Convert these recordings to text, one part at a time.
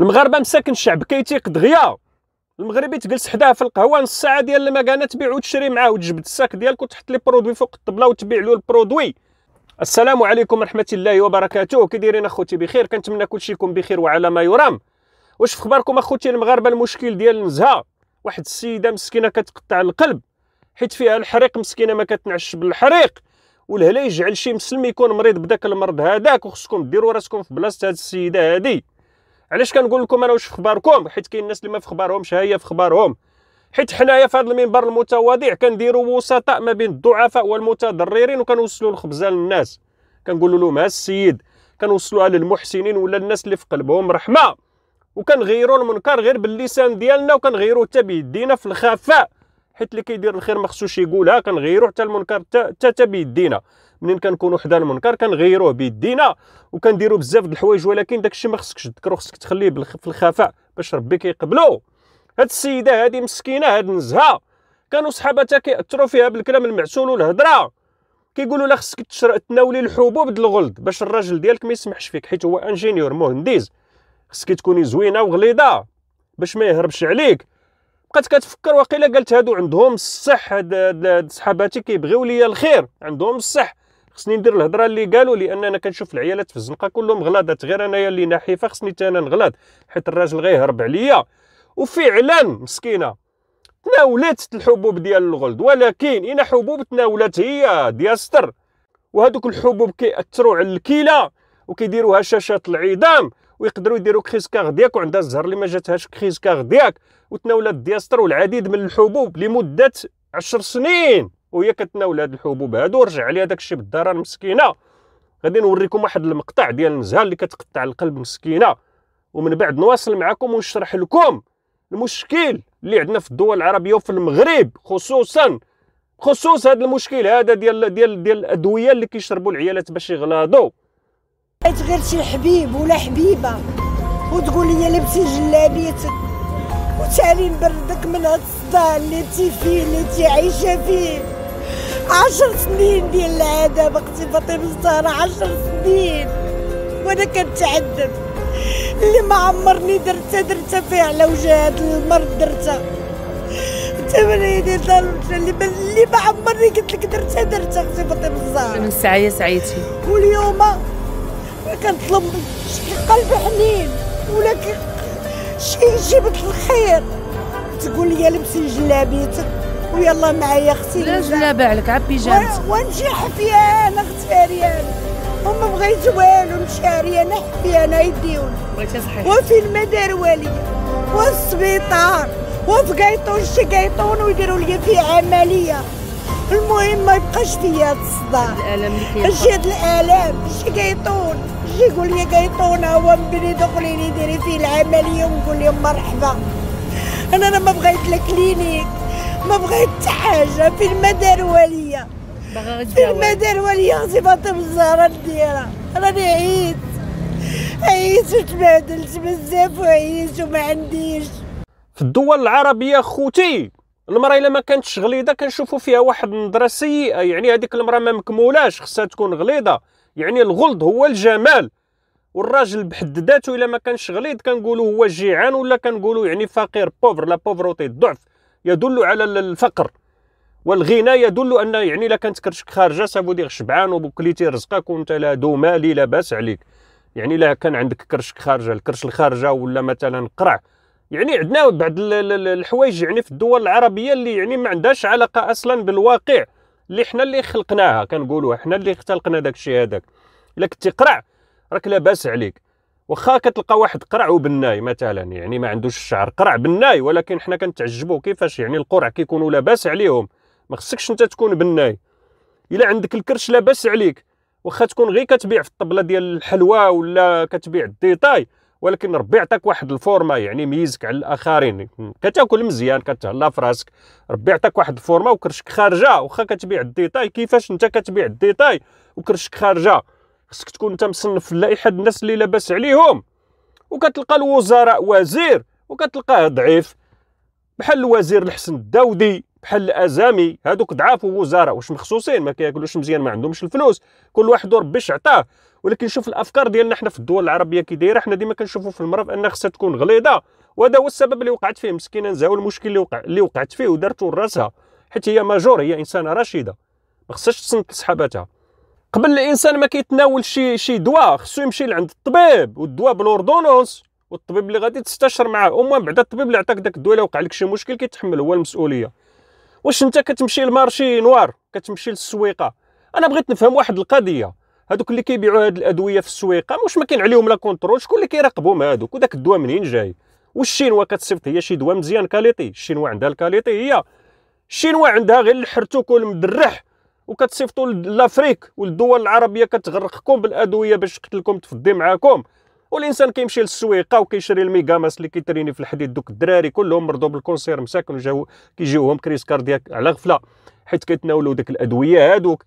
المغاربه مساكن الشعب كيتيق دغيا المغربي تجلس حداه في القهوه نص ساعه ديال المكانه تبيع وتشري معاه وتجبد الساك ديالك وتحط لي برودوي فوق الطبله وتبيع له البرودوي السلام عليكم ورحمه الله وبركاته كي دايرين اخوتي بخير كنتمنى كلشي يكون بخير وعلى ما يرام واش في اخباركم اخوتي المغاربه المشكل ديال النزهه واحد السيده مسكينه كتقطع القلب حيت فيها الحريق مسكينه ما كتنعش بالحريق والهلا يجعل شي مسلم يكون مريض بداك المرض هذاك وخصكم ديروا راسكم في بلاصه هاد السيده هادي علاش كنقول لكم انا واش في اخباركم حيت كاين الناس اللي ما في اخبارهمش هي في اخبارهم حيت حنايا في هذا المنبر المتواضع كنديروا وسطاء ما بين الضعفاء والمتضررين وكنوصلوا الخبزه للناس كنقولوا لهم ها السيد كنوصلوها للمحسنين ولا الناس اللي في قلبهم رحمه وكنغيروا المنكر غير باللسان ديالنا وكنغيروا حتى بيدينا في الخفاء حيت اللي كيدير الخير ما خصوش يقولها كنغيروا حتى المنكر حتى بيدينا منين كنكونوا حدا المنكر كنغيروه بيدينا وكنديروا بزاف د الحوايج ولكن داك الشيء ما خصكش تذكرو خصك تخليه في الخفاء باش ربي كيقبلو هاد السيده هادي مسكينه هاد النزهه كانوا صحاباتها كيأثروا فيها بالكلام المعسول والهضره كيقولوا لها خصك تناولي الحبوب د الغلد باش الراجل ديالك ما يسمحش فيك حيت هو انجينيور مهندس خصك تكوني زوينه وغليظه باش ما يهربش عليك بقات كتفكر واقيلا قالت هادو عندهم الصح هاد صحاباتي كيبغيو ليا الخير عندهم الصح خصني ندير الهضره اللي قالوا لي انا كنشوف العيالات في الزنقه كلهم غلاضات غير انايا اللي نحيفه خصني حتى انا نغلاض حيت الراجل غيهرب عليا وفعلا مسكينه تناولت الحبوب ديال الغلد ولكن ان حبوب تناولت هي دياستر وهذوك الحبوب كيأثروا على الكلى وكيديروا هشاشات العظام ويقدروا يديروا كخيسكا كاردياك وعندها الزهر اللي ما جاتهاش كخيسكا كاردياك وتناولت دياستر والعديد من الحبوب لمده 10 سنين وهي كتناول هاد الحبوب هادو رجع عليها داك الشيء بالضرر مسكينه غادي نوريكم واحد المقطع ديال النزهه اللي كتقطع القلب مسكينه ومن بعد نواصل معكم ونشرح لكم المشكل اللي عندنا في الدول العربيه وفي المغرب خصوصا خصوص هذا المشكل هذا ديال ديال ديال الادويه اللي كيشربوا العيالات باش يغلاضوا بغيت غير شي حبيب ولا حبيبه وتقول لي لبسي جلابيتك وتعالي نبردك من هاد الصداع اللي انت فيه اللي عايشه فيه عشر سنين ديال العذاب اختي فاطمه الزهراء عشر سنين وانا كنتعذب اللي ما عمرني درتها درتها فيها على وجه هذا المرض درتها تمني ديال دار اللي اللي ما عمرني قلت لك درتها درتها اختي فاطمه الزهراء من السعيه سعيتي واليوم كنطلب شي قلب حنين ولكن شي جبت الخير تقول لي لبسي جلابيتك ويلا معايا اختي لا لا بالك عبي جات ونجي حفيانه اخت فريان وما بغيت والو نمشي انا حفيانه يديون بغيتي صحيح وفي المدار والي والسبيطار وفي قيطون شي قيطون ويديروا لي فيه عمليه المهم ما يبقاش فيا الصداع الالم اللي هاد الالم شي قيطون شي يقول لي قيطون هو مبني دخلي لي ديري فيه العمليه ونقول لهم مرحبا انا انا ما بغيت لا كلينيك ما بغيت حتى حاجه في المدار واليا في المدار واليا غزي فاطمه الزهراء نديرها راني عييت عييت وتبهدلت بزاف وعييت وما عنديش في الدول العربيه خوتي المراه الا ما كانتش غليظه كنشوفوا فيها واحد النظره سيئه يعني هذيك المراه ما مكمولاش خصها تكون غليظه يعني الغلظ هو الجمال والراجل بحد ذاته الا ما كانش غليظ كنقولوا هو جيعان ولا كنقولوا يعني فقير بوفر لا بوفروتي الضعف يدل على الفقر والغنى يدل ان يعني الا كانت كرشك خارجه صافودي غير شبعان وكليتي رزقك وانت لا دومالي لا باس عليك يعني الا كان عندك كرشك خارجه الكرش الخارجه ولا مثلا قرع يعني عندنا بعض الحوايج يعني في الدول العربيه اللي يعني ما عندهاش علاقه اصلا بالواقع اللي حنا اللي خلقناها كنقولوا حنا اللي اختلقنا داك الشيء هذاك الا كنتي قرع راك لاباس عليك واخا كتلقى واحد قرع وبناي مثلا يعني ما عندوش الشعر قرع بناي ولكن حنا كنتعجبوا كيفاش يعني القرع كيكونوا لاباس عليهم ما خصكش انت تكون بناي الا عندك الكرش لاباس عليك واخا تكون غير كتبيع في الطبله ديال الحلوى ولا كتبيع الديتاي ولكن ربي عطاك واحد الفورما يعني ميزك على الاخرين كتاكل مزيان كتهلا في راسك ربي عطاك واحد الفورما وكرشك خارجه واخا كتبيع الديتاي كيفاش انت كتبيع الديتاي وكرشك خارجه خصك تكون انت مصنف في لائحه الناس اللي لاباس عليهم وكتلقى الوزراء وزير وكتلقاه ضعيف بحال الوزير الحسن الداودي بحال الازامي هادوك ضعاف ووزراء واش مخصوصين ما كياكلوش مزيان ما عندهمش الفلوس كل واحد ربي عطاه ولكن شوف الافكار ديالنا حنا في الدول العربيه كي دايره حنا ديما كنشوفوا في المراه انها خصها تكون غليظه وهذا هو السبب اللي وقعت فيه مسكينه نزاو المشكل اللي وقع اللي وقعت فيه ودارته لراسها حيت هي ماجور هي انسانه رشيده ما خصهاش تصنت لصحاباتها قبل الانسان ما كيتناول شي شي دواء خصو يمشي لعند الطبيب والدواء بالاوردونونس والطبيب اللي غادي تستشر معاه ومهم بعد الطبيب اللي عطاك داك الدواء الا وقع لك شي مشكل كيتحمل هو المسؤوليه واش انت كتمشي لمارشي نوار كتمشي للسويقه انا بغيت نفهم واحد القضيه هذوك اللي كيبيعوا هاد الادويه في السويقه واش ما كاين عليهم لا كونترول شكون اللي كيراقبهم هذوك وداك الدواء منين جاي والشينوا كتصيفط هي شي دواء مزيان كاليتي الشينوا عندها الكاليتي هي الشينوا عندها غير الحرتوك والمدرح وكتصيفطوا لافريك والدول العربيه كتغرقكم بالادويه باش تقتلكم تفضي معاكم والانسان كيمشي للسويقه وكيشري الميغاماس اللي كيتريني في الحديد دوك الدراري كلهم مرضوا بالكونسير مساكن وجاو كيجيوهم كريس كاردياك على غفله حيت كيتناولوا ديك الادويه هادوك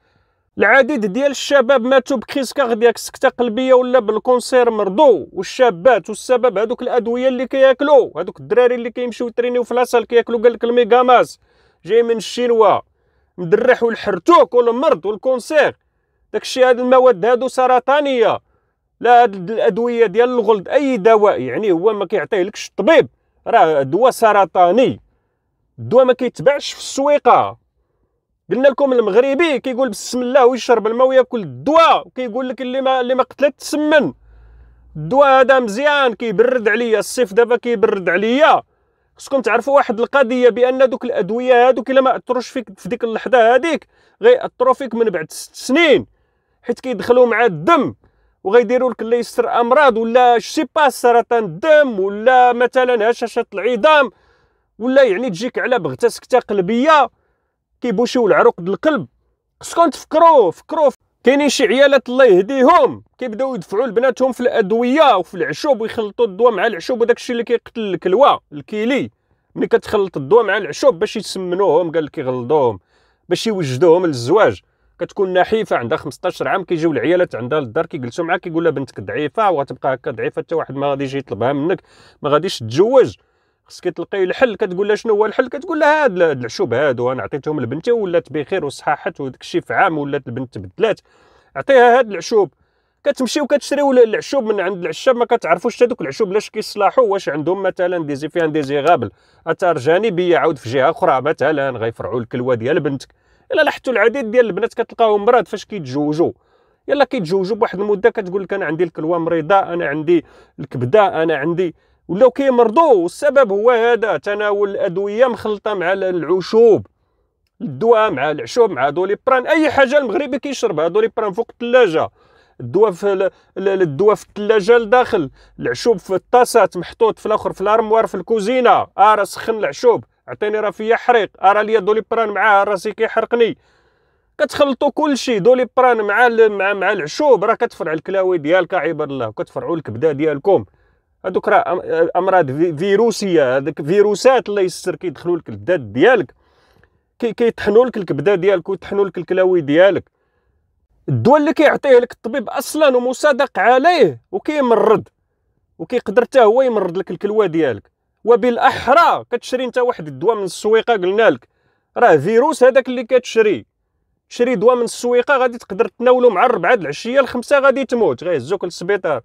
العديد ديال الشباب ماتوا بكريس كاردياك سكته قلبيه ولا بالكونسير مرضوا والشابات والسبب هادوك الادويه اللي كياكلوا هادوك الدراري اللي كيمشيو يترينيو في لاصال كياكلوا قال لك الميغاماس جاي من الشينوا مدرح والحرتوك والمرض والكونسير داكشي هاد المواد هادو سرطانيه لا هاد الادويه ديال الغلد اي دواء يعني هو ما كيعطيهلكش الطبيب راه دواء سرطاني الدواء ما كيتباعش في السويقه قلنا لكم المغربي كيقول بسم الله ويشرب الماء وياكل الدواء وكيقول لك اللي ما اللي ما قتلت تسمن الدواء هذا مزيان كيبرد عليا الصيف دابا كيبرد عليا خصكم تعرفوا واحد القضيه بان دوك الادويه هادوك الا ما اثروش فيك في ديك اللحظه هذيك غيأثروا فيك من بعد ست سنين حيت كيدخلوا مع الدم وغيديروا لك الله يستر امراض ولا شي با سرطان الدم ولا مثلا هشاشه العظام ولا يعني تجيك على بغته سكته قلبيه كيبوشيو العروق القلب خصكم تفكروا فكروا كاينين شي عيالات الله يهديهم كيبداو يدفعوا لبناتهم في الادويه وفي العشوب ويخلطوا الدواء مع العشوب وداك الشيء اللي كيقتل الكلوى الكيلي ملي كتخلط الدواء مع العشوب باش يسمنوهم قال لك يغلضوهم باش يوجدوهم للزواج كتكون نحيفه عندها 15 عام كيجيو العيالات عندها للدار كيجلسوا معاك كيقول لها بنتك ضعيفه وغتبقى هكا ضعيفه حتى واحد ما غاديش يطلبها منك ما غاديش تتزوج خصك تلقي الحل كتقول لها شنو هو الحل كتقول لها هاد العشوب هادو انا عطيتهم لبنتي ولات بخير وصححت وداك الشيء في عام ولات البنت تبدلات عطيها هاد العشوب كتمشيو كتشريو العشوب من عند العشاب ما كتعرفوش حتى العشوب لاش كيصلاحوا واش عندهم مثلا دي زيفي ان ديزيغابل اثار جانبيه عاود في جهه اخرى مثلا غيفرعوا الكلوه ديال بنتك الا لاحظتوا العديد ديال البنات كتلقاهم مراد فاش كيتزوجوا يلا كيتزوجوا بواحد المده كتقول لك انا عندي الكلوه مريضه انا عندي الكبده انا عندي ولاو كيمرضوا والسبب هو هذا تناول الادويه مخلطه مع العشوب الدواء مع العشوب مع دوليبران اي حاجه المغربي كيشربها دوليبران فوق الثلاجه الدواء في الدواء في الثلاجه لداخل العشوب في الطاسات محطوط في الاخر في الارموار في الكوزينه ارى آه، سخن العشوب عطيني راه فيا حريق ارى آه، ليا دوليبران معاه آه، راسي كيحرقني كتخلطوا كل شيء دوليبران مع مع مع العشوب راه كتفرع الكلاوي ديالك عباد الله كتفرعوا الكبده ديالكم هذوك راه امراض فيروسيه هذوك فيروسات الله يستر كيدخلوا لك الداد ديالك كيطحنوا لك الكبده ديالك ويطحنوا لك الكلاوي ديالك الدواء اللي كيعطيه لك الطبيب اصلا ومصادق عليه وكيمرض وكيقدر حتى هو يمرض لك الكلوه ديالك وبالاحرى كتشري انت واحد الدواء من السويقه قلنا لك راه فيروس هذاك اللي كتشري تشري دواء من السويقه غادي تقدر تناولو مع الربعه د العشيه الخمسه غادي تموت غيهزوك للسبيطار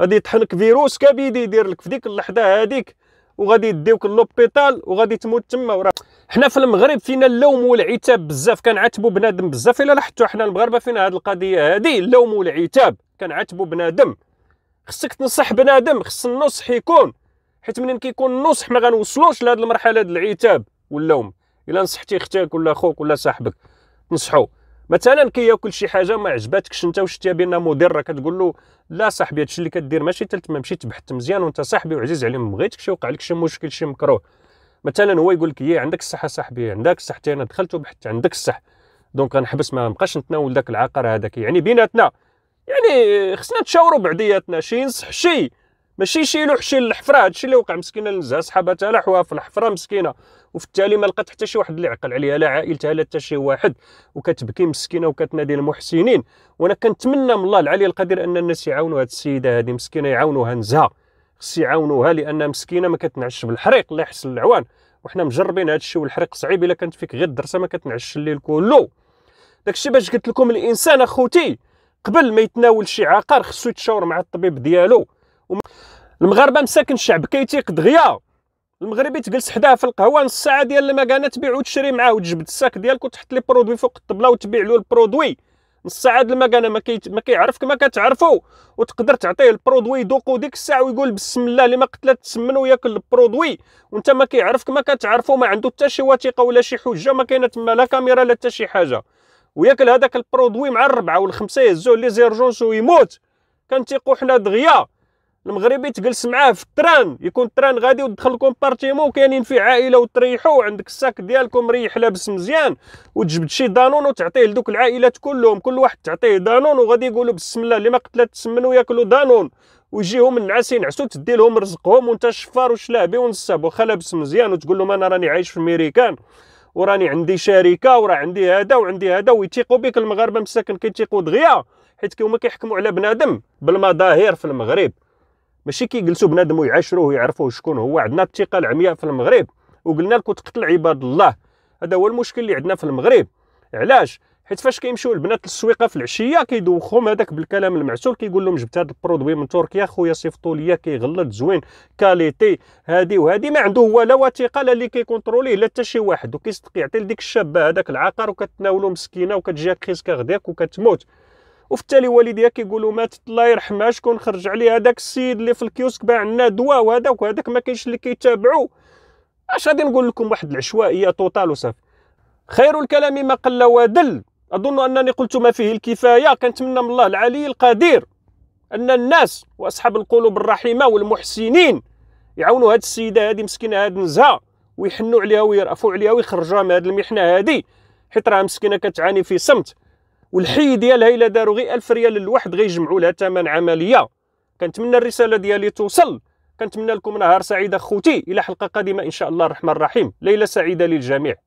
غادي يطحنك فيروس كبدي يدير لك في ديك اللحظه هذيك وغادي يديوك لوبيتال وغادي تموت تما وراه حنا في المغرب فينا اللوم والعتاب بزاف كنعاتبوا بنادم بزاف الا لاحظتوا حنا المغاربه فينا هذه القضيه هذه اللوم والعتاب كنعاتبوا بنادم خصك تنصح بنادم خص النصح يكون حيت منين كيكون النصح ما غنوصلوش لهذه المرحله ديال العتاب واللوم الا نصحتي اختك ولا اخوك ولا صاحبك تنصحو مثلا كياكل شي حاجه ما عجباتكش انت وشتيها بان مدير راه كتقول له لا صاحبي هادشي اللي كدير ماشي ما مشيت تبحث مزيان وانت صاحبي وعزيز عليه ما بغيتكش يوقع لك شي مشكل شي مكروه مثلا هو يقول لك يا عندك الصحه صاحبي عندك الصحه انا دخلت وبحثت عندك الصح دونك غنحبس ما نبقاش نتناول داك العقار هذاك يعني بيناتنا يعني خصنا نتشاوروا بعضياتنا شي ينصح شي ماشي يشيلو حشي الحفره هادشي اللي وقع مسكينه نزها صحابتها لحوها في الحفره مسكينه وفي التالي ما لقات حتى شي واحد اللي يعقل عليها لا عائلتها لا حتى شي واحد وكتبكي مسكينه وكتنادي المحسنين وانا كنتمنى من الله العلي القدير ان الناس يعاونوا هاد السيده هادي مسكينه يعاونوها نزها خص يعاونوها لان مسكينه ما كتنعش بالحريق الله يحسن العوان وحنا مجربين هاد الشيء والحريق صعيب الا كانت فيك غير الدرسه ما كتنعش الليل كله داك الشيء باش قلت لكم الانسان اخوتي قبل ما يتناول شي عقار خصو يتشاور مع الطبيب ديالو المغاربه مساكن الشعب كيتيق دغيا المغربي تجلس حداه في القهوه نص ساعه ديال المكانه تبيع وتشري معاه وتجبد الساك ديالك وتحط لي برودوي فوق الطبله وتبيع له البرودوي نص ساعه د المكانه ما, كي... ما كيعرفك ما كتعرفو وتقدر تعطيه البرودوي يدوقو ديك الساعه ويقول بسم الله اللي ما قتلت تسمن وياكل البرودوي وانت ما كيعرفك ما كتعرفو ما عنده حتى شي وثيقه ولا شي حجه ما كاينه تما لا كاميرا لا حتى شي حاجه وياكل هذاك البرودوي مع الربعه والخمسه يهزوه لي زيرجونس ويموت كنتيقو حنا دغيا المغربي تجلس معاه في التران يكون التران غادي ودخل الكومبارتيمون كاينين فيه عائله وتريحوا عندك الساك ديالكم ريح لابس مزيان وتجبد شي دانون وتعطيه لدوك العائلات كلهم كل واحد تعطيه دانون وغادي يقولوا بسم الله اللي ما قتلت تسمنوا ياكلوا دانون ويجيهم النعاس ينعسوا تدي لهم رزقهم وانت شفار وشلابي ونساب واخا لابس مزيان وتقول لهم انا راني عايش في ميريكان وراني عندي شركه وراه عندي هذا وعندي هذا ويثيقوا بك المغاربه مساكن كيتيقوا دغيا حيت كيما كيحكموا على بنادم بالمظاهر في المغرب ماشي كيجلسوا بنادم ويعاشروه ويعرفوه شكون هو عندنا الثقه العمياء في المغرب وقلنا لكم تقتل عباد الله هذا هو المشكل اللي عندنا في المغرب علاش حيت فاش كيمشيو البنات للسويقه في العشيه كيدوخهم هذاك بالكلام المعسول كيقول لهم جبت هذا البرودوي من تركيا خويا صيفطوا ليا كيغلط زوين كاليتي هادي وهادي ما عنده هو لا وثيقه لا اللي كيكونتروليه لا حتى شي واحد وكيصدق يعطي لديك الشابه هذاك العقار وكتناولو مسكينه وكتجيها كريسكا غداك وكتموت وفي التالي والديها كيقولوا ماتت الله يرحمها شكون خرج عليها هذاك السيد اللي في الكيوسك باع لنا دواء وهذاك وهذاك ما كاينش اللي كيتابعوا اش غادي نقول لكم واحد العشوائيه توتال وصافي خير الكلام ما قل ودل اظن انني قلت ما فيه الكفايه كنتمنى من الله العلي القدير ان الناس واصحاب القلوب الرحيمه والمحسنين يعاونوا هاد السيده هادي مسكينه هاد نزهه ويحنوا عليها ويرأفوا عليها ويخرجوها من هاد المحنه هادي حيت راه مسكينه كتعاني في صمت والحي ديالها الا داروا غير 1000 ريال الواحد غيجمعوا لها ثمن عمليه كنتمنى الرساله ديالي توصل كنتمنى لكم نهار سعيد اخوتي الى حلقه قادمه ان شاء الله الرحمن الرحيم ليله سعيده للجميع